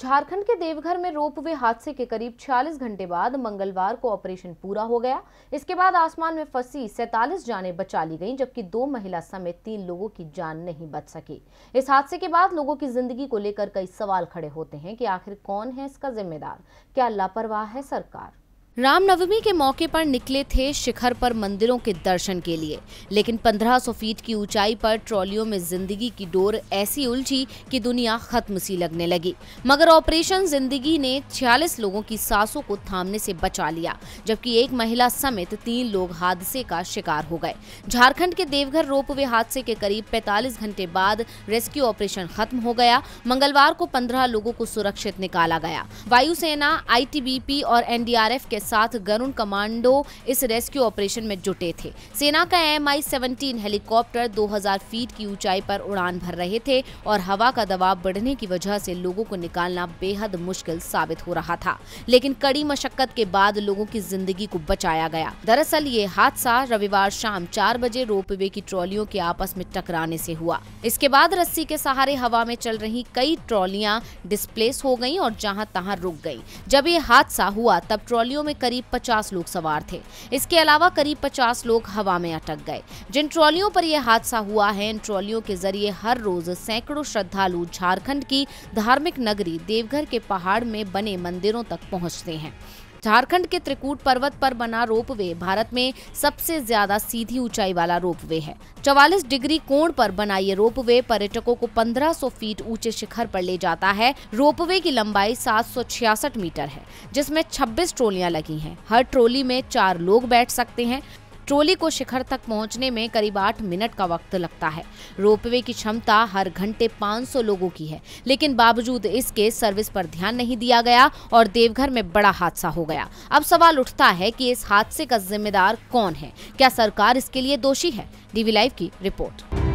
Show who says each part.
Speaker 1: झारखंड के देवघर में रोपवे हादसे के करीब 46 घंटे बाद मंगलवार को ऑपरेशन पूरा हो गया इसके बाद आसमान में फंसी सैतालीस जानें बचा ली गईं जबकि दो महिला समेत तीन लोगों की जान नहीं बच सकी इस हादसे के बाद लोगों की जिंदगी को लेकर कई सवाल खड़े होते हैं कि आखिर कौन है इसका जिम्मेदार क्या लापरवाह है सरकार रामनवमी के मौके पर निकले थे शिखर पर मंदिरों के दर्शन के लिए लेकिन 1500 फीट की ऊंचाई पर ट्रॉलियों में जिंदगी की डोर ऐसी उलझी कि दुनिया खत्म सी लगने लगी मगर ऑपरेशन जिंदगी ने 46 लोगों की सांसों को थामने से बचा लिया जबकि एक महिला समेत तीन लोग हादसे का शिकार हो गए झारखंड के देवघर रोप हादसे के करीब पैतालीस घंटे बाद रेस्क्यू ऑपरेशन खत्म हो गया मंगलवार को पंद्रह लोगों को सुरक्षित निकाला गया वायुसेना आई और एनडीआरएफ के साथ गरुण कमांडो इस रेस्क्यू ऑपरेशन में जुटे थे सेना का एम आई हेलीकॉप्टर 2000 फीट की ऊंचाई पर उड़ान भर रहे थे और हवा का दबाव बढ़ने की वजह से लोगों को निकालना बेहद मुश्किल साबित हो रहा था लेकिन कड़ी मशक्कत के बाद लोगों की जिंदगी को बचाया गया दरअसल ये हादसा रविवार शाम चार बजे रोपवे की ट्रॉलियों के आपस में टकराने से हुआ इसके बाद रस्सी के सहारे हवा में चल रही कई ट्रॉलियां डिस्प्लेस हो गईं और जहां तहां रुक गयी जब ये हादसा हुआ तब ट्रॉलियों में करीब 50 लोग सवार थे इसके अलावा करीब 50 लोग हवा में अटक गए जिन ट्रॉलियों पर यह हादसा हुआ है इन ट्रॉलियों के जरिए हर रोज सैकड़ों श्रद्धालु झारखंड की धार्मिक नगरी देवघर के पहाड़ में बने मंदिरों तक पहुँचते हैं झारखंड के त्रिकूट पर्वत पर बना रोपवे भारत में सबसे ज्यादा सीधी ऊंचाई वाला रोपवे है 44 डिग्री कोण पर बना ये रोपवे पर्यटकों को 1500 फीट ऊंचे शिखर पर ले जाता है रोपवे की लंबाई 766 मीटर है जिसमें 26 ट्रोलियां लगी हैं हर ट्रोली में चार लोग बैठ सकते हैं ट्रोली को शिखर तक पहुंचने में करीब आठ मिनट का वक्त लगता है रोपवे की क्षमता हर घंटे 500 लोगों की है लेकिन बावजूद इसके सर्विस पर ध्यान नहीं दिया गया और देवघर में बड़ा हादसा हो गया अब सवाल उठता है कि इस हादसे का जिम्मेदार कौन है क्या सरकार इसके लिए दोषी है डीवी लाइव की रिपोर्ट